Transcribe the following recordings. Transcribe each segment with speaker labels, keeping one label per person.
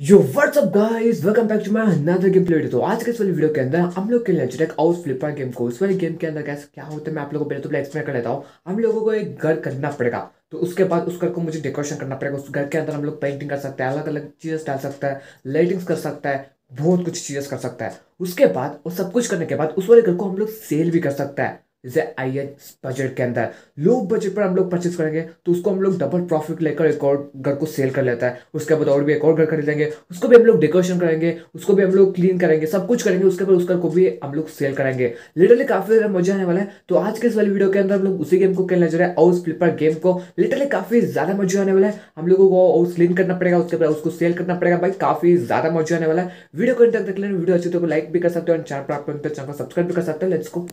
Speaker 1: Yo what's up guys welcome back to my another game play तो आज के इस वाली वीडियो के अंदर हम लोग खेलने चले हाउस फ्लिपर गेम को इस वाली गेम के अंदर कैसे क्या होता है मैं आप लोगों को पहले तो पहले एक्सप्लेन कर देता हूँ हम लोगों को एक घर करना पड़ेगा तो उसके बाद उस घर को मुझे डेकोरेशन करना पड़ेगा उस घर के अंदर हम लोग पेंटिंग कर सकते हैं अलग अलग चीज़ डाल सकता है लाइटिंग्स कर सकता है बहुत कुछ चीज़ कर सकता है उसके बाद और सब कुछ करने के बाद उस वाले घर को हम लोग सेल भी कर सकता है जैसे आई एच बजट के अंदर लो बजट पर हम लोग परचेज करेंगे तो उसको हम लोग डबल प्रॉफिट लेकर एक और घर को सेल कर लेता है उसके बाद और भी एक और घर खरीदेंगे उसको भी हम लोग डेकोरेशन करेंगे उसको भी हम लोग क्लीन करेंगे सब कुछ करेंगे उसके बाद उस घर को भी हम लोग सेल करेंगे लिटरली काफ़ी ज़्यादा मजा आने वाला है तो आज के इस वाली वीडियो के अंदर हम लोग उसी गेम को खेलने जा रहे हैं हाउस फ्लिपर गेम को लिटरली काफ़ी ज़्यादा मजा आने वाला है हम लोगों को हाउस क्लीन करना पड़ेगा उसके बाद उसको सेल करना पड़ेगा भाई काफ़ी ज़्यादा मजा आने वाला है वीडियो को देख लेना वीडियो अच्छी तो लाइक भी कर सकते हो चैनल पर आप चैनल को सब्सक्राइब भी कर सकते हैं लेट्स को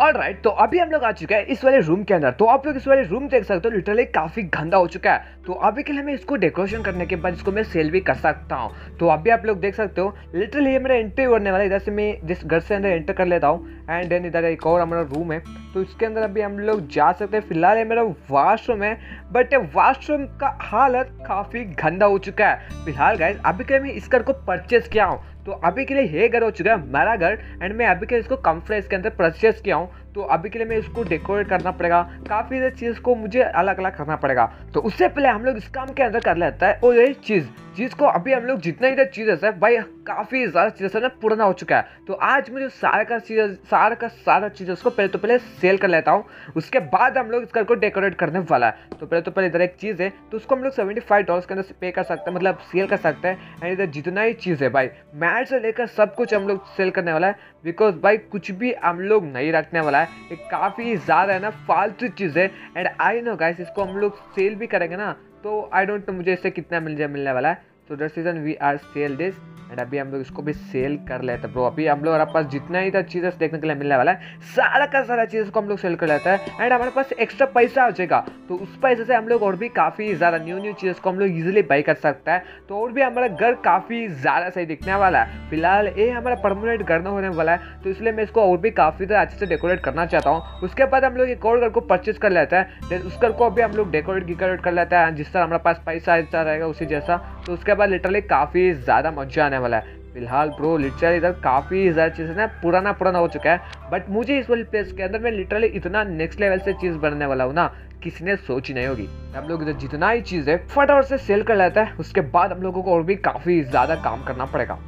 Speaker 1: और राइट right, तो अभी हम लोग आ चुके हैं इस वाले रूम के अंदर तो आप लोग इस वाले रूम देख सकते हो लिटरली काफी गंदा हो चुका है तो अभी के लिए मैं इसको डेकोरेशन करने के बाद इसको मैं सेल भी कर सकता हूँ तो अभी आप लोग देख सकते हो लिटरली मेरा एंट्री होने वाला इधर से मैं जिस घर से अंदर एंटर कर लेता हूँ एंड देन इधर एक और हमारा रूम है तो इसके अंदर अभी हम लोग जा सकते हैं फिलहाल ये मेरा वाशरूम है बट वाशरूम का हालत काफ़ी गंदा हो चुका है फिलहाल गाइज अभी के मैं इस घर को परचेज किया हूँ तो अभी के लिए ये घर हो चुका है मेरा घर एंड मैं अभी के इसको कम प्राइस के अंदर परचेस किया हूँ तो अभी के लिए मैं इसको डेकोरेट करना पड़ेगा काफ़ी सारी चीज़ को मुझे अलग अलग करना पड़ेगा तो उससे पहले हम लोग इस काम के अंदर कर लेता है और ये चीज़ चीज़ को अभी हम लोग जितना ही चीज़ है भाई काफ़ी ज़्यादा चीज़ें ना पूरा हो चुका है तो आज मुझे सारे का चीज़ सारा का सारा चीज़ उसको पहले तो पहले सेल कर लेता हूँ उसके बाद हम लोग इस घर को डेकोरेट करने वाला है तो पहले तो पहले इधर एक चीज़ है तो उसको हम लोग सेवेंटी फाइव डॉलर के अंदर पे कर सकते हैं मतलब सेल कर सकते हैं एंड इधर जितना ही चीज़ है भाई मैट से लेकर सब कुछ हम लोग सेल करने वाला है बिकॉज भाई कुछ भी हम लोग नहीं रखने वाला है है काफ़ी ज़्यादा है ना फालतू चीज़ है एंड आई नो गाइस इसको हम लोग सेल भी करेंगे ना तो आई डोंट नो मुझे इससे कितना मिल जाए मिलने वाला है तो that reason we are sell this and अभी हम लोग इसको भी सेल कर लेते हैं ब्रो अभी हम लोग हमारे पास जितना ही था चीज़ देखने के लिए मिलने वाला है सारा का सारा चीज़ को हम लोग सेल कर लेते हैं एंड हमारे पास एक्स्ट्रा पैसा हो जाएगा तो उस पैसे से हम लोग और भी काफ़ी ज़्यादा न्यू न्यू चीज़ को हम लोग ईजिली बाई कर सकते हैं तो और भी हमारा घर काफ़ी ज़्यादा सही दिखने वाला है फिलहाल ये हमारा परमानेंट घर न होने वाला है तो इसलिए मैं इसको और भी काफ़ी ज़्यादा अच्छे से डेकोरेट करना चाहता हूँ उसके बाद हम लोग एक और घर को परचेज कर लेते हैं देन उस घर को अभी हम लोग डेकोरेट डिकोरेट कर लेते हैं जिस तरह हमारे पास पैसा ऐसा रहेगा उसी जैसा तो उसके बार लिटरली काफ़ी ज़्यादा मजा आने वाला है फिलहाल प्रो लिटरली इधर काफ़ी ज़्यादा चीज़ें ना पुराना पुराना हो चुका है बट मुझे इस वर्ल्ड प्लेस के अंदर मैं लिटरली इतना नेक्स्ट लेवल से चीज़ बनने वाला हूँ ना किसी ने सोची नहीं होगी हम लोग इधर जितना ही चीज़ है फटाफट से सेल कर लेता है उसके बाद हम लोगों को और भी काफ़ी ज़्यादा काम करना पड़ेगा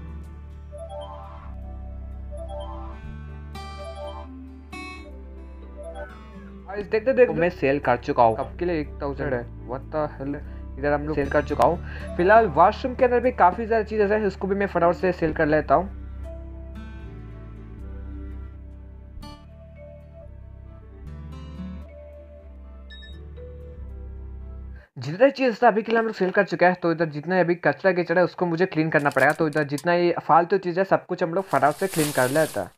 Speaker 1: देखते देखते तो मैं सेल कर चुका हूँ आपके लिए एक थाउजेंड है व्हाट द हेल इधर हम लोग सेल कर चुका हूँ फिलहाल वॉशरूम के अंदर भी काफ़ी सारी चीज़ें हैं उसको भी मैं फटाफट से सेल कर लेता हूँ जितना चीज़ था अभी के लिए हम लोग सेल कर चुका है तो इधर जितना अभी कचरा कचरा है उसको मुझे क्लीन करना पड़ेगा तो इधर जितना ये फालतू चीज़ है सब कुछ हम लोग फटाफट से क्लीन कर लेता है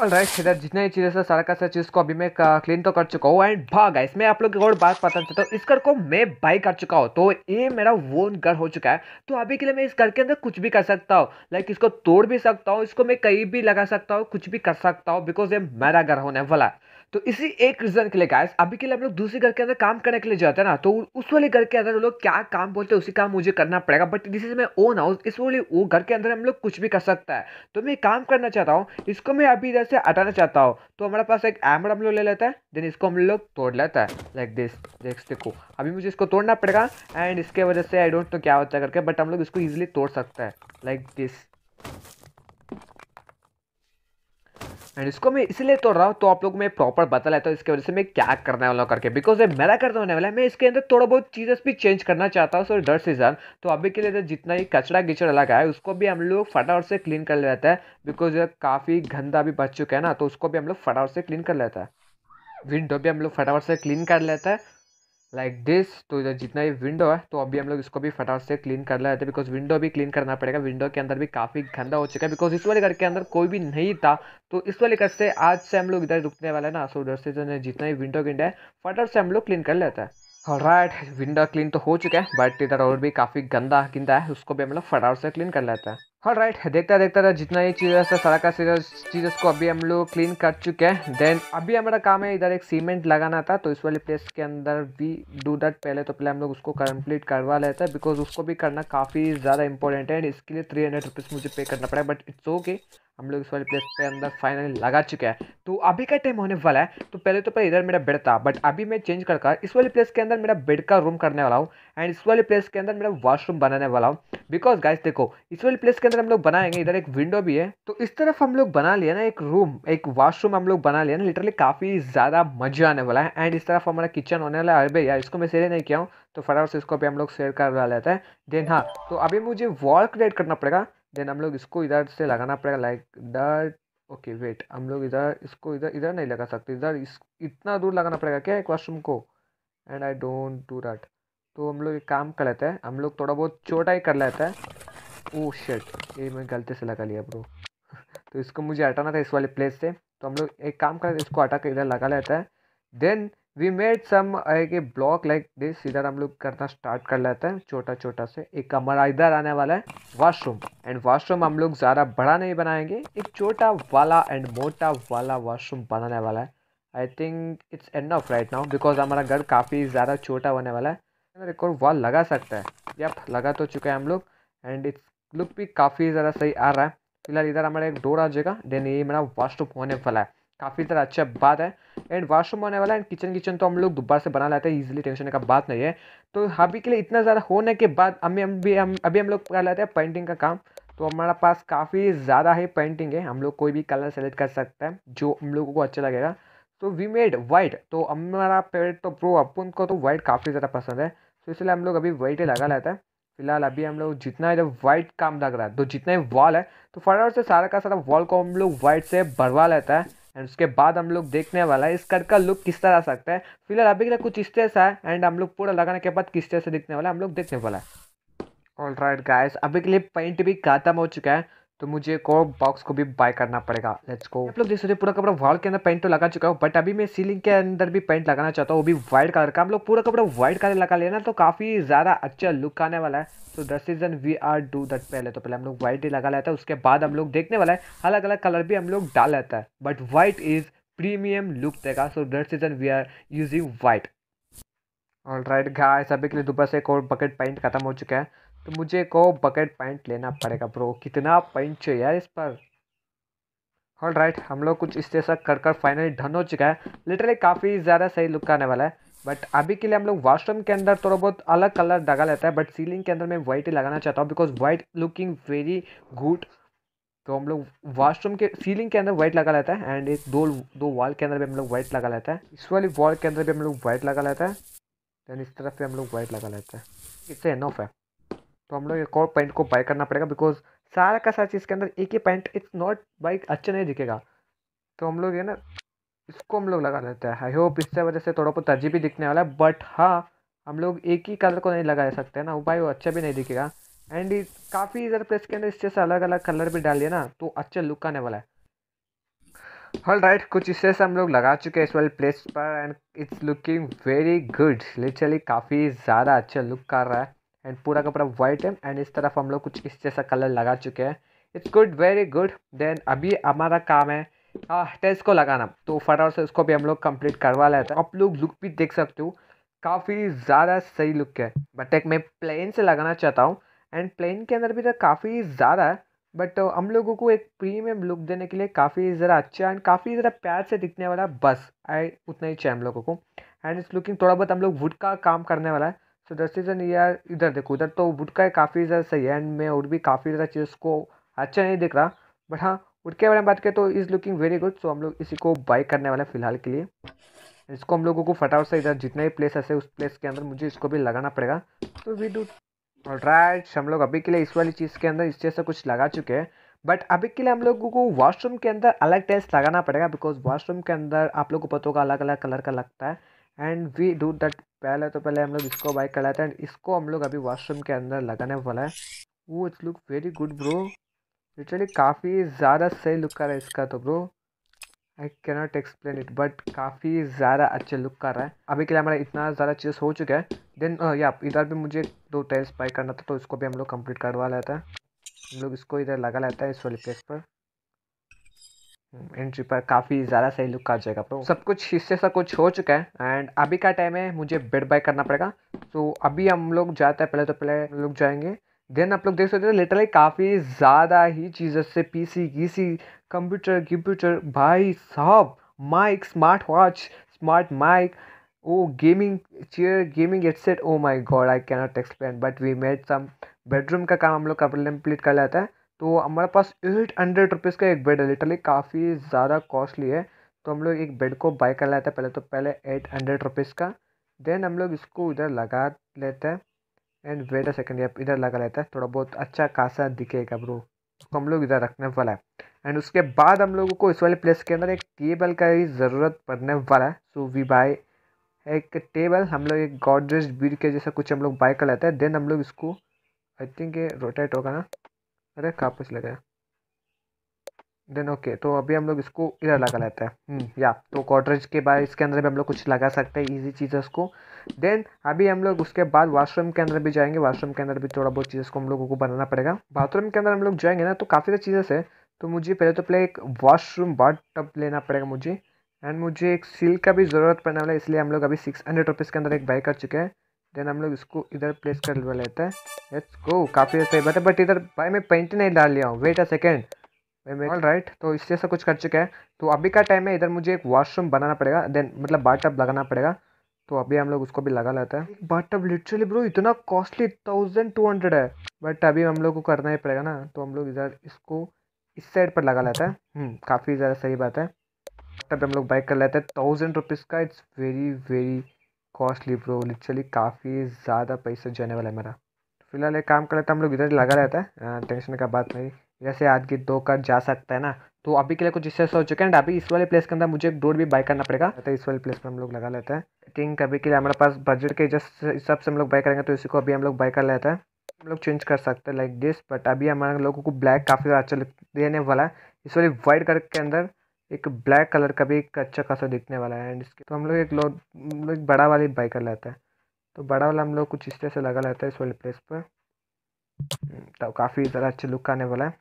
Speaker 1: ऑल राइट सीधा जितना ही चीज़ें सारा का सारा चीज़ को अभी मैं क्लीन तो कर चुका हूँ एंड भाग गाइस मैं आप लोग की और बात पता चलता हूँ इस घर को मैं बाई कर चुका हूँ तो ये मेरा वो घर हो चुका है तो अभी के लिए मैं इस घर के अंदर कुछ भी कर सकता हूँ लाइक इसको तोड़ भी सकता हूँ इसको मैं कहीं भी लगा सकता हूँ कुछ भी कर सकता हूँ बिकॉज ये मेरा घर होने वाला है तो इसी एक रीज़न के लिए गाइस अभी के लिए हम लोग दूसरे घर के अंदर काम करने के लिए जाते हैं ना तो उस वाले घर के अंदर लोग क्या काम बोलते हैं उसी काम मुझे करना पड़ेगा but this is my own house इस वाले वो घर के अंदर हम लोग कुछ भी कर सकता है तो मैं काम करना चाहता हूँ इसको मैं अभी इधर से हटाना चाहता हूँ तो हमारे पास एक एमर हम लोग ले लेता है देन इसको हम लोग तोड़ लेता है लाइक दिस नेक्स्ट देखो अभी मुझे इसको तोड़ना पड़ेगा एंड इसके वजह से आई डोंट नो क्या होता है करके बट हम लोग इसको ईजिली तोड़ सकता है लाइक दिस एंड इसको मैं इसलिए तोड़ रहा हूँ तो आप लोग मैं प्रॉपर बता लेता हूँ इसके वजह से मैं क्या करने वाला करके बिकॉज ये मेरा करना होने वाला है मैं इसके अंदर थोड़ा बहुत चीज़ें भी चेंज करना चाहता हूँ सो डर सीजन तो अभी के लिए तो जितना ही कचरा गिचड़ लगा है उसको भी हम लोग फटाफट से क्लीन कर लेते हैं बिकॉज काफ़ी गंदा भी बच चुका है ना तो उसको भी हम लोग फटाफट से क्लीन कर लेते हैं विंडो भी हम लोग फटाफट से क्लीन कर लेते हैं लाइक दिस तो इधर जितना भी विंडो है तो अभी हम लोग इसको भी फटाफट से क्लीन कर लेते हैं बिकॉज विंडो भी क्लीन करना पड़ेगा विंडो के अंदर भी काफ़ी गंदा हो चुका है बिकॉज इस वाले घर के अंदर कोई भी नहीं था तो इस वाले घर से आज से हम लोग इधर रुकने वाले हैं ना सो उधर से जो जितना भी विंडो विंडो है फटाफट से हम लोग क्लीन कर लेते हैं राइट विंडो क्लीन तो हो चुका है बट इधर और भी काफ़ी गंदा गिंदा है उसको भी हम लोग फटाफट से क्लीन कर लेते हैं हर राइट right, देखता देखता था जितना ये चीज़ था सड़क का चीज को अभी हम लोग क्लीन कर चुके हैं देन अभी हमारा काम है इधर एक सीमेंट लगाना था तो इस वाले प्लेस के अंदर वी डू दैट पहले तो पहले हम लोग उसको कंप्लीट करवा लेते हैं बिकॉज उसको भी करना काफ़ी ज़्यादा इंपॉर्टेंट है इसके लिए थ्री हंड्रेड रुपीज़ मुझे पे करना पड़ा बट इट्स ओके okay. हम लोग इस वाले प्लेस पे अंदर फाइनली लगा चुके हैं तो अभी का टाइम होने वाला है तो पहले तो पहले इधर मेरा बेड था बट अभी मैं चेंज कर कर इस वाले प्लेस के अंदर मेरा बेड का रूम करने वाला हूँ एंड इस वाले प्लेस के अंदर मेरा वॉशरूम बनाने वाला हूँ बिकॉज गाइस देखो इस वाले प्लेस के अंदर हम लोग बनाएंगे इधर एक विंडो भी है तो इस तरफ हम लोग बना लिया ना एक रूम एक वॉशरूम हम लोग बना लिया ना लिटरली काफ़ी ज़्यादा मजा आने वाला है एंड इस तरफ हमारा किचन होने वाला है अरे यार इसको मैं शेयर नहीं किया हूँ तो फटाफट से इसको भी हम लोग शेयर करवा लेते हैं देन हाँ तो अभी मुझे वॉल क्रिएट करना पड़ेगा देन हम लोग इसको इधर से लगाना पड़ेगा लाइक डट ओके वेट हम लोग इधर इसको इधर इधर नहीं लगा सकते इधर इस इतना दूर लगाना पड़ेगा क्या एक वॉशरूम को and I don't do that तो हम लोग एक काम कर लेते हैं हम लोग थोड़ा बहुत छोटा ही कर लेते हैं ओ oh, शेट ये मैं गलती से लगा लिया ब्रो तो इसको मुझे हटाना था इस वाले प्लेस से तो हम लोग एक काम कर इसको हटा कर इधर लगा लेते हैं देन वी मेड सम एक ब्लॉक लाइक दिस इधर हम लोग करना स्टार्ट कर लेते हैं छोटा छोटा से एक हमारा इधर आने वाला है वॉशरूम एंड वॉशरूम हम लोग ज़्यादा बड़ा नहीं बनाएंगे एक छोटा वाला एंड मोटा वाला वॉशरूम बनाने वाला है I think it's end of right now because हमारा घर काफ़ी ज़्यादा छोटा होने वाला है अगर एक वॉल लगा सकता है यप लगा तो चुके हैं हम लोग एंड इट्स लुक भी काफ़ी ज़्यादा सही आ रहा है फिलहाल इधर हमारा एक डोर आ जाएगा देन ये मेरा वॉशरूम होने वाला है काफ़ी ज़्यादा अच्छा बात है एंड वाशरूम होने वाला है एंड किचन किचन तो हम लोग दोबारा से बना लेते हैं इजिली टेंशन का बात नहीं है तो अभी के लिए इतना ज़्यादा होने के बाद हमें हम भी हम अभी हम लोग कर लेते हैं पेंटिंग का काम तो हमारा पास काफ़ी ज़्यादा है पेंटिंग है हम लोग कोई भी कलर सेलेक्ट कर सकते हैं जो हम लोगों को अच्छा लगेगा तो वी मेड वाइट तो हमारा पेड़ तो प्रो अपन को तो वाइट काफ़ी ज़्यादा पसंद है तो इसलिए हम लोग अभी वाइट ही लगा लेते हैं फिलहाल अभी हम लोग जितना इधर वाइट काम लग रहा है तो जितना ही वॉल है तो फटाफट से सारा का सारा वॉल को हम लोग वाइट से भरवा लेता है एंड उसके बाद हम लोग देखने वाला है इस कट का लुक किस तरह आ सकता है फिलहाल अभी के लिए कुछ इस तरह सा है एंड हम लोग पूरा लगाने के बाद किस तरह से दिखने वाला है हम लोग देखने वाला है ऑल राइट गाइस अभी के लिए पेंट भी खत्म हो चुका है तो मुझे एक और बॉक्स को भी बाय करना पड़ेगा लेट्स गो आप लोग देख सकते हो पूरा कपड़ा वॉल के अंदर पेंट तो लगा चुका हूँ बट अभी मैं सीलिंग के अंदर भी पेंट लगाना चाहता हूँ वो भी व्हाइट कलर का हम लोग पूरा कपड़ा व्हाइट कलर लगा लेना तो काफ़ी ज़्यादा अच्छा लुक आने वाला है तो this season we are do that पहले तो पहले हम लोग व्हाइट ही लगा लेते हैं उसके बाद हम लोग देखने वाला है अलग अलग कलर भी हम लोग डाल लेते हैं but white is premium look देगा so this season we are using white all right guys अभी के लिए दोपहर से एक और बकेट पेंट खत्म हो चुका है तो मुझे को बकेट पैंट लेना पड़ेगा ब्रो कितना पैंट चाहिए यार इस पर ऑल राइट right, हम लोग कुछ इस तरह कर कर फाइनली डन हो चुका है लिटरली काफ़ी ज़्यादा सही लुक आने वाला है बट अभी के लिए हम लोग वाशरूम के अंदर थोड़ा बहुत अलग कलर लगा लेता है बट सीलिंग के अंदर मैं व्हाइट ही लगाना चाहता हूँ because white looking very good तो हम लोग वॉशरूम के सीलिंग के अंदर वाइट लगा लेता है एंड एक दो दो वॉल के अंदर भी हम लोग व्हाइट लगा लेता है इस वाली वॉल के अंदर भी हम लोग व्हाइट लगा लेता है दैन इस तरफ भी हम लोग व्हाइट लगा लेते हैं इससे एनऑफ है तो हम लोग एक और पैंट को बाई करना पड़ेगा बिकॉज सारा का सारा चीज़ के अंदर एक ही पैंट इट्स नॉट बाइक अच्छा नहीं दिखेगा तो हम लोग ये ना इसको हम लोग लगा लेते हैं आई होप इससे वजह से थोड़ा बहुत अजीब भी दिखने वाला है बट हाँ हम लोग एक ही कलर को नहीं लगा सकते ना वो भाई वो अच्छा भी नहीं दिखेगा एंड काफ़ी इधर प्लेस के अंदर इस जैसे अलग अलग कलर भी डालिए ना तो अच्छा लुक आने वाला है हल राइट कुछ इससे हम लोग लगा चुके हैं इस वाले प्लेस पर and it's looking very good literally काफ़ी ज़्यादा अच्छा लुक कर रहा है एंड पूरा का पूरा वाइट है एंड इस तरफ हम लोग कुछ इस जैसा कलर लगा चुके हैं it's good very good then अभी हमारा काम है टेस्ट हाँ, को लगाना तो फटाफट से उसको भी हम लोग कंप्लीट करवा लेते हैं आप लोग लुक भी देख सकते हो काफ़ी ज़्यादा सही लुक है बट एक मैं प्लेन से लगाना चाहता हूँ एंड प्लेन के अंदर भी तो काफ़ी ज़्यादा है बट हम लोगों को एक प्रीमियम लुक देने के लिए काफ़ी ज़रा अच्छा एंड काफ़ी ज़रा प्यार से दिखने वाला बस आई उतना ही चाहिए हम लोगों को एंड इस लुकिंग थोड़ा बहुत हम लोग वुड का काम करने वाला है सो दस रीज़न यार इधर देखो उधर तो वुड का काफ़ी ज़्यादा सही है एंड मैं और भी काफ़ी ज़्यादा चीज़ को अच्छा नहीं दिख रहा बट हाँ वुड के बारे में बात करें तो is looking very good so हम लोग इसी को बाई करने वाले फिलहाल के लिए इसको हम लोगों को फटाफट से इधर जितना भी प्लेस ऐसे उस प्लेस के अंदर मुझे इसको भी लगाना पड़ेगा तो वी डू राइट हम लोग अभी के लिए इस वाली चीज़ के अंदर इस से कुछ लगा चुके हैं बट अभी के लिए हम लोगों को वॉशरूम के अंदर अलग टेस्ट लगाना पड़ेगा बिकॉज वॉशरूम के अंदर आप लोगों को पता होगा अलग अलग कलर का लगता है एंड वी डू दैट पहले तो पहले हम लोग इसको बाइक कराते हैं एंड इसको हम लोग अभी वॉशरूम के अंदर लगाने वाला है वो it's look very good bro literally काफ़ी ज़्यादा सही लुक कर रहा है इसका तो bro I cannot explain it but काफ़ी ज़्यादा अच्छे लुक कर रहा है अभी के लिए हमारा इतना ज़्यादा चीज़ हो चुका है देन या uh, इधर भी मुझे दो टेल्स बाइक करना था तो इसको भी हम लोग कंप्लीट करवा लेते हैं हम लोग इसको इधर लगा लेते हैं इस वाले प्लेस पर एंट्री पर काफ़ी ज़्यादा सही लुक आ जाएगा तो सब कुछ हिस्से सा कुछ हो चुका है एंड अभी का टाइम है मुझे बेड बाय करना पड़ेगा तो अभी हम लोग जाते हैं पहले तो पहले हम लोग जाएंगे देन आप लोग देख सकते हो लिटरली काफ़ी ज़्यादा ही चीज़ों से पीसी गीसी कंप्यूटर कंप्यूटर भाई साहब mic smart watch smart mic oh gaming chair gaming headset oh my god I cannot explain but we made some bedroom का काम हम लोग कंप्लीट कर लेता है तो हमारे पास एट हंड्रेड रुपीज़ का एक बेड है लिटरली काफ़ी ज़्यादा कॉस्टली है तो हम लोग एक बेड को बाई कर लेते हैं पहले तो पहले एट हंड्रेड रुपीज़ का देन हम लोग इसको इधर लगा लेते हैं एंड वेट अ सेकेंड आप इधर लगा लेते हैं थोड़ा बहुत अच्छा खासा दिखेगा ब्रो तो हम लोग इधर रखने वाला है एंड उसके बाद हम लोगों को इस वाले प्लेस के अंदर एक टेबल का ही ज़रूरत पड़ने वाला है सो वी बाय एक टेबल हम लोग एक गॉडरेज बीड के जैसा कुछ हम लोग बाय कर लेते हैं देन हम लोग इसको आई थिंक ये रोटेट होगा ना अरे कापस लगे देन ओके okay, तो अभी हम लोग इसको इधर लगा लेते हैं हम्म, या तो कॉटरेज के बाद इसके अंदर भी हम लोग कुछ लगा सकते हैं इजी चीज़ेस को देन अभी हम लोग उसके बाद वाशरूम के अंदर भी जाएंगे वाशरूम के अंदर भी थोड़ा बहुत चीज़ को हम लोगों को बनाना पड़ेगा बाथरूम के अंदर हम लोग जाएंगे ना तो काफ़ी सारी चीज़ें हैं तो मुझे पहले तो पहले एक वाशरूम बाथ टब लेना पड़ेगा मुझे एंड मुझे एक सिल्क का भी ज़रूरत पड़ने वाला है इसलिए हम लोग अभी सिक्स हंड्रेड रुपीज़ के अंदर एक बाई कर चुके हैं देन हम लोग इसको इधर प्लेस कर लेते हैं लेट्स गो काफ़ी सही बात है बट इधर भाई मैं पेंट नहीं डाल लिया हूँ wait a second all right तो इससे सब कुछ कर चुका है तो अभी का टाइम है इधर मुझे एक वॉशरूम बनाना पड़ेगा देन मतलब बाटअप लगाना पड़ेगा तो अभी हम लोग उसको भी लगा लेते हैं बाटअप लिटरली ब्रो इतना कॉस्टली थाउजेंड टू हंड्रेड है बट अभी हम लोग को करना ही पड़ेगा ना तो हम लोग इधर इसको इस साइड पर लगा लेते हैं हम्म, काफ़ी ज़्यादा सही बात है तब हम लोग बाइक कर लेते हैं थाउजेंड रुपीज़ का it's very very costly bro literally काफ़ी ज़्यादा पैसा जाने वाला है मेरा फ़िलहाल एक काम कर लेते हैं हम लोग इधर लगा रहता है टेंशन का बात नहीं जैसे आज की दो कार्ड जा सकता है ना तो अभी के लिए कुछ इससे हो चुके हैं एंड अभी इस वाले प्लेस के अंदर मुझे एक डोर भी बाय करना पड़ेगा तो इस वाले प्लेस पर हम लोग लगा लेते हैं आई थिंक अभी के लिए हमारे पास बजट के जस्ट हिसाब से हम लोग बाई करेंगे तो इसी को अभी हम लोग बाई कर लेते हैं हम लोग चेंज कर सकते हैं लाइक दिस बट अभी हमारे लोगों को ब्लैक काफ़ी अच्छा देने वाला है इस वाले वाइट कलर के अंदर एक ब्लैक कलर का भी एक अच्छा खासा दिखने वाला है एंड इसके तो हम लोग एक लोग एक बड़ा वाली बाइक कर लेते हैं तो बड़ा वाला हम लोग कुछ इस तरह से लगा लेते हैं इस वाले प्लेस पर हम्म, तो काफ़ी ज़्यादा अच्छा लुक आने वाला है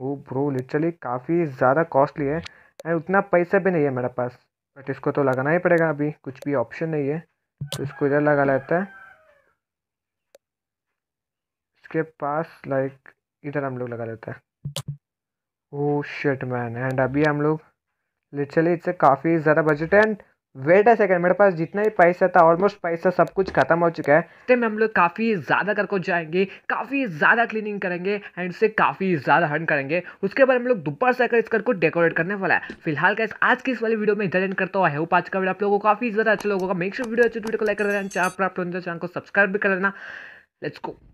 Speaker 1: वो ब्रो लिटरली काफ़ी ज़्यादा कॉस्टली है एंड उतना पैसा भी नहीं है मेरे पास बट इसको तो लगाना ही पड़ेगा अभी कुछ भी ऑप्शन नहीं है तो इसको इधर लगा लेता है इसके पास लाइक इधर हम लोग लगा लेते हैं ओ शर्ट मैन एंड अभी हम लोग लिटरली इससे काफ़ी ज़्यादा बजट एंड वेट है सेकंड मेरे पास जितना भी पैसा था ऑलमोस्ट पैसा सब कुछ खत्म हो चुका है इस में हम लोग काफ़ी ज़्यादा कर को जाएंगे काफ़ी ज़्यादा क्लीनिंग करेंगे एंड उससे काफ़ी ज़्यादा हर्न करेंगे उसके बाद हम लोग दोपहर से इस घर को डेकोरेट करने वाला है फिलहाल कैसे आज की इस वाली वीडियो में इधर एंड करता हुआ है आज का वीडियो आप लोगों को काफ़ी ज़्यादा अच्छा लोगों का मेक वीडियो अच्छी वीडियो तो को लाइक कर देना चैनल को सब्सक्राइब भी कर देना लेट्स को